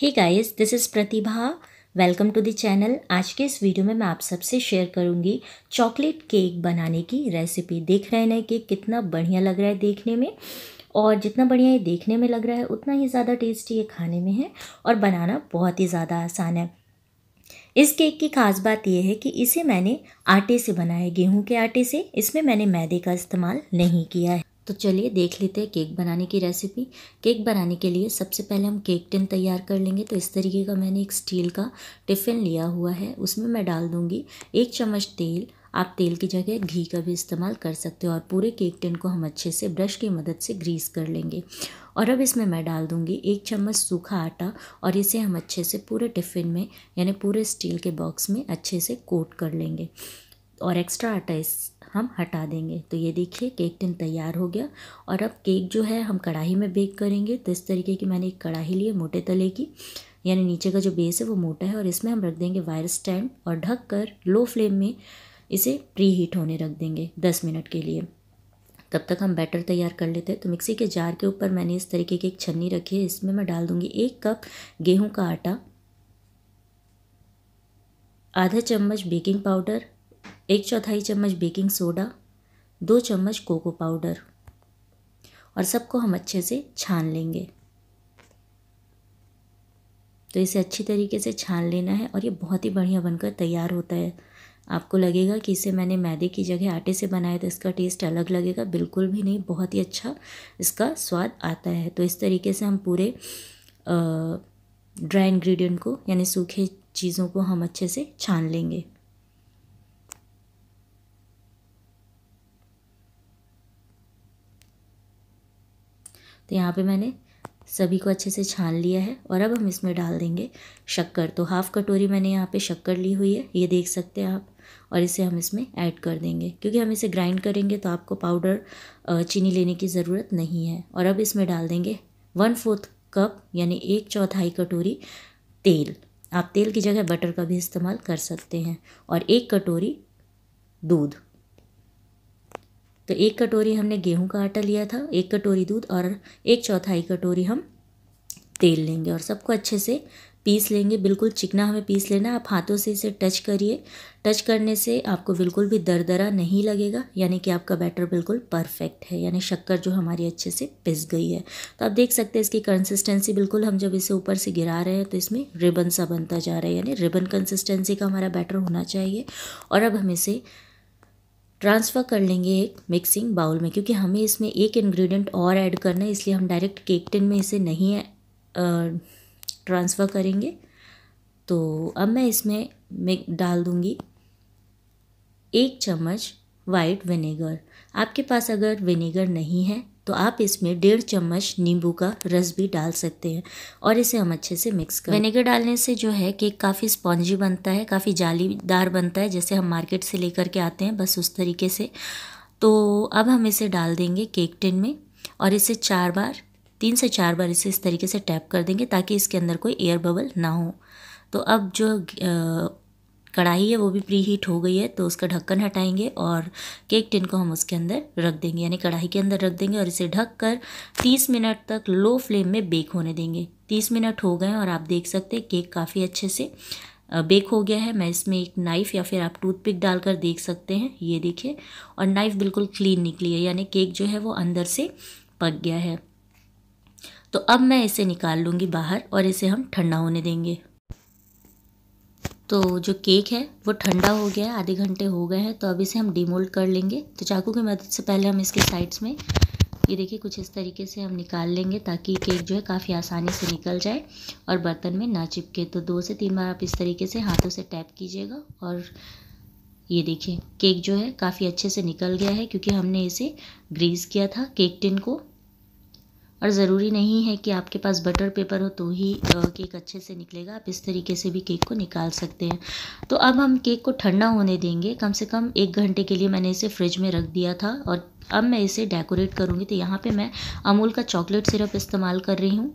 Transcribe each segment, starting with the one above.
he guys this is Pratibha welcome to the channel आज के इस वीडियो में मैं आप सबसे शेयर करूंगी चॉकलेट केक बनाने की रेसिपी देख रहे हैं केक कितना बढ़िया लग रहा है देखने में और जितना बढ़िया ये देखने में लग रहा है उतना ही ज़्यादा टेस्टी ये खाने में है और बनाना बहुत ही ज़्यादा आसान है इस केक की खास बात यह है कि इसे मैंने आटे से बनाया गेहूँ के आटे से इसमें मैंने मैदे का इस्तेमाल नहीं किया है तो चलिए देख लेते हैं केक बनाने की रेसिपी केक बनाने के लिए सबसे पहले हम केक टिन तैयार कर लेंगे तो इस तरीके का मैंने एक स्टील का टिफ़िन लिया हुआ है उसमें मैं डाल दूँगी एक चम्मच तेल आप तेल की जगह घी का भी इस्तेमाल कर सकते हो और पूरे केक टिन को हम अच्छे से ब्रश की मदद से ग्रीस कर लेंगे और अब इसमें मैं डाल दूँगी एक चम्मच सूखा आटा और इसे हम अच्छे से पूरे टिफ़िन में यानी पूरे स्टील के बॉक्स में अच्छे से कोट कर लेंगे और एक्स्ट्रा आटा इस हम हटा देंगे तो ये देखिए केक टिन तैयार हो गया और अब केक जो है हम कढ़ाई में बेक करेंगे तो इस तरीके की मैंने एक कढ़ाई ली है मोटे तले की यानी नीचे का जो बेस है वो मोटा है और इसमें हम रख देंगे वायर स्टैंड और ढक कर लो फ्लेम में इसे प्री हीट होने रख देंगे दस मिनट के लिए तब तक हम बैटर तैयार कर लेते हैं तो मिक्सी के जार के ऊपर मैंने इस तरीके की एक छन्नी रखी है इसमें मैं डाल दूँगी एक कप गेहूँ का आटा आधा चम्मच बेकिंग पाउडर एक चौथाई चम्मच बेकिंग सोडा दो चम्मच कोको पाउडर और सबको हम अच्छे से छान लेंगे तो इसे अच्छी तरीके से छान लेना है और ये बहुत ही बढ़िया बनकर तैयार होता है आपको लगेगा कि इसे मैंने मैदे की जगह आटे से बनाया तो इसका टेस्ट अलग लगेगा बिल्कुल भी नहीं बहुत ही अच्छा इसका स्वाद आता है तो इस तरीके से हम पूरे ड्राई इंग्रेडिएंट को यानी सूखे चीज़ों को हम अच्छे से छान लेंगे तो यहाँ पे मैंने सभी को अच्छे से छान लिया है और अब हम इसमें डाल देंगे शक्कर तो हाफ़ कटोरी मैंने यहाँ पे शक्कर ली हुई है ये देख सकते हैं आप और इसे हम इसमें ऐड कर देंगे क्योंकि हम इसे ग्राइंड करेंगे तो आपको पाउडर चीनी लेने की ज़रूरत नहीं है और अब इसमें डाल देंगे वन फोर्थ कप यानी एक चौथाई कटोरी तेल आप तेल की जगह बटर का भी इस्तेमाल कर सकते हैं और एक कटोरी दूध तो एक कटोरी हमने गेहूं का आटा लिया था एक कटोरी दूध और एक चौथाई कटोरी हम तेल लेंगे और सबको अच्छे से पीस लेंगे बिल्कुल चिकना हमें पीस लेना आप हाथों से इसे टच करिए टच करने से आपको बिल्कुल भी दरदरा नहीं लगेगा यानी कि आपका बैटर बिल्कुल परफेक्ट है यानी शक्कर जो हमारी अच्छे से पिस गई है तो आप देख सकते हैं इसकी कंसिस्टेंसी बिल्कुल हम जब इसे ऊपर से गिरा रहे हैं तो इसमें रिबन सा बनता जा रहा है यानी रिबन कंसिस्टेंसी का हमारा बैटर होना चाहिए और अब हम इसे ट्रांसफ़र कर लेंगे एक मिक्सिंग बाउल में क्योंकि हमें इसमें एक इंग्रेडिएंट और ऐड करना है इसलिए हम डायरेक्ट केक टिन में इसे नहीं ट्रांसफ़र करेंगे तो अब मैं इसमें मिक डाल दूँगी एक चम्मच वाइट विनेगर आपके पास अगर विनेगर नहीं है तो आप इसमें डेढ़ चम्मच नींबू का रस भी डाल सकते हैं और इसे हम अच्छे से मिक्स करें विनेगर डालने से जो है केक काफ़ी स्पॉन्जी बनता है काफ़ी जालीदार बनता है जैसे हम मार्केट से लेकर के आते हैं बस उस तरीके से तो अब हम इसे डाल देंगे केक टिन में और इसे चार बार तीन से चार बार इसे इस तरीके से टैप कर देंगे ताकि इसके अंदर कोई एयर बबल ना हो तो अब जो कढ़ाई है वो भी प्री हीट हो गई है तो उसका ढक्कन हटाएंगे और केक टिन को हम उसके अंदर रख देंगे यानी कढ़ाई के अंदर रख देंगे और इसे ढक कर तीस मिनट तक लो फ्लेम में बेक होने देंगे तीस मिनट हो गए और आप देख सकते हैं केक काफ़ी अच्छे से बेक हो गया है मैं इसमें एक नाइफ़ या फिर आप टूथपिक डालकर देख सकते हैं ये देखिए और नाइफ़ बिल्कुल क्लीन निकली है यानी केक जो है वो अंदर से पक गया है तो अब मैं इसे निकाल लूँगी बाहर और इसे हम ठंडा होने देंगे तो जो केक है वो ठंडा हो गया है आधे घंटे हो गए हैं तो अब इसे हम डीमोल्ड कर लेंगे तो चाकू की मदद से पहले हम इसके साइड्स में ये देखिए कुछ इस तरीके से हम निकाल लेंगे ताकि केक जो है काफ़ी आसानी से निकल जाए और बर्तन में ना चिपके तो दो से तीन बार आप इस तरीके से हाथों से टैप कीजिएगा और ये देखिए केक जो है काफ़ी अच्छे से निकल गया है क्योंकि हमने इसे ग्रीस किया था केक टिन को और ज़रूरी नहीं है कि आपके पास बटर पेपर हो तो ही केक अच्छे से निकलेगा आप इस तरीके से भी केक को निकाल सकते हैं तो अब हम केक को ठंडा होने देंगे कम से कम एक घंटे के लिए मैंने इसे फ्रिज में रख दिया था और अब मैं इसे डेकोरेट करूँगी तो यहाँ पे मैं अमूल का चॉकलेट सिरप इस्तेमाल कर रही हूँ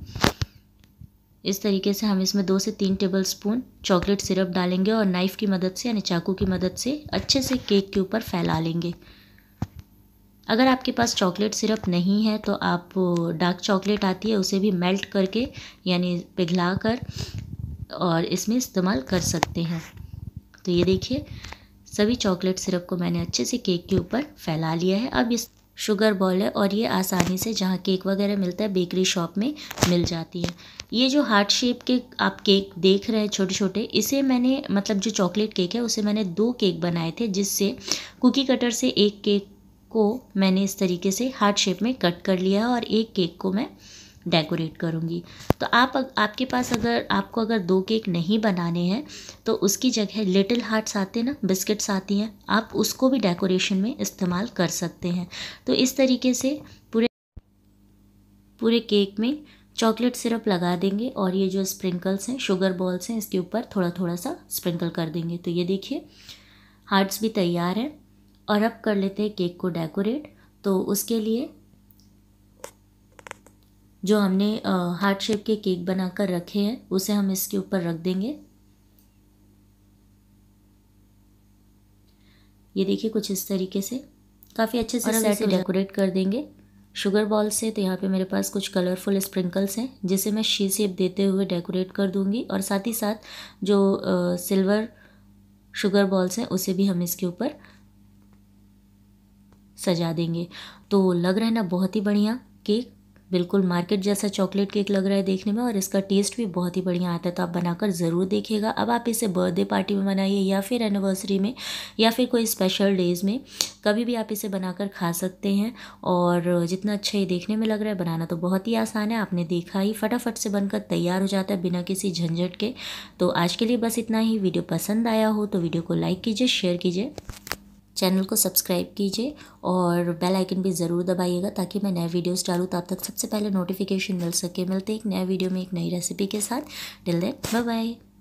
इस तरीके से हम इसमें दो से तीन टेबल स्पून चॉकलेट सिरप डालेंगे और नाइफ़ की मदद से यानी चाकू की मदद से अच्छे से केक के ऊपर फैला लेंगे अगर आपके पास चॉकलेट सिरप नहीं है तो आप डार्क चॉकलेट आती है उसे भी मेल्ट करके यानी पिघला कर और इसमें इस्तेमाल कर सकते हैं तो ये देखिए सभी चॉकलेट सिरप को मैंने अच्छे से केक के ऊपर फैला लिया है अब इस शुगर बॉल है और ये आसानी से जहाँ केक वगैरह मिलता है बेकरी शॉप में मिल जाती है ये जो हार्ट शेप के आप केक देख रहे हैं छोटे छोटे इसे मैंने मतलब जो चॉकलेट केक है उसे मैंने दो केक बनाए थे जिससे कुकी कटर से एक केक को मैंने इस तरीके से हार्ट शेप में कट कर लिया और एक केक को मैं डेकोरेट करूँगी तो आप आपके पास अगर आपको अगर दो केक नहीं बनाने हैं तो उसकी जगह लिटिल हार्ट्स आते हैं ना बिस्किट्स आती हैं आप उसको भी डेकोरेशन में इस्तेमाल कर सकते हैं तो इस तरीके से पूरे पूरे केक में चॉकलेट सिरप लगा देंगे और ये जो स्प्रिंकल्स हैं शुगर बॉल्स हैं इसके ऊपर थोड़ा थोड़ा सा स्प्रिंकल कर देंगे तो ये देखिए हार्ट्स भी तैयार हैं और अब कर लेते हैं केक को डेकोरेट तो उसके लिए जो हमने हार्ट शेप के केक बनाकर रखे हैं उसे हम इसके ऊपर रख देंगे ये देखिए कुछ इस तरीके से काफ़ी अच्छे से सेट डेकोरेट कर देंगे शुगर बॉल से तो यहाँ पे मेरे पास कुछ कलरफुल स्प्रिंकल्स हैं जिसे मैं शी शेप देते हुए डेकोरेट कर दूंगी और साथ ही साथ जो सिल्वर शुगर बॉल्स हैं उसे भी हम इसके ऊपर सजा देंगे तो लग रहा है ना बहुत ही बढ़िया केक बिल्कुल मार्केट जैसा चॉकलेट केक लग रहा है देखने में और इसका टेस्ट भी बहुत ही बढ़िया आता है तो आप बनाकर ज़रूर देखिएगा अब आप इसे बर्थडे पार्टी में बनाइए या फिर एनिवर्सरी में या फिर कोई स्पेशल डेज़ में कभी भी आप इसे बनाकर खा सकते हैं और जितना अच्छा ये देखने में लग रहा है बनाना तो बहुत ही आसान है आपने देखा ही फटाफट से बनकर तैयार हो जाता है बिना किसी झंझट के तो आज के लिए बस इतना ही वीडियो पसंद आया हो तो वीडियो को लाइक कीजिए शेयर कीजिए चैनल को सब्सक्राइब कीजिए और बेल आइकन भी ज़रूर दबाइएगा ताकि मैं नए वीडियोस डालूँ तो आप तक सबसे पहले नोटिफिकेशन मिल सके मिलते एक नए वीडियो में एक नई रेसिपी के साथ डिल देन बाय बाय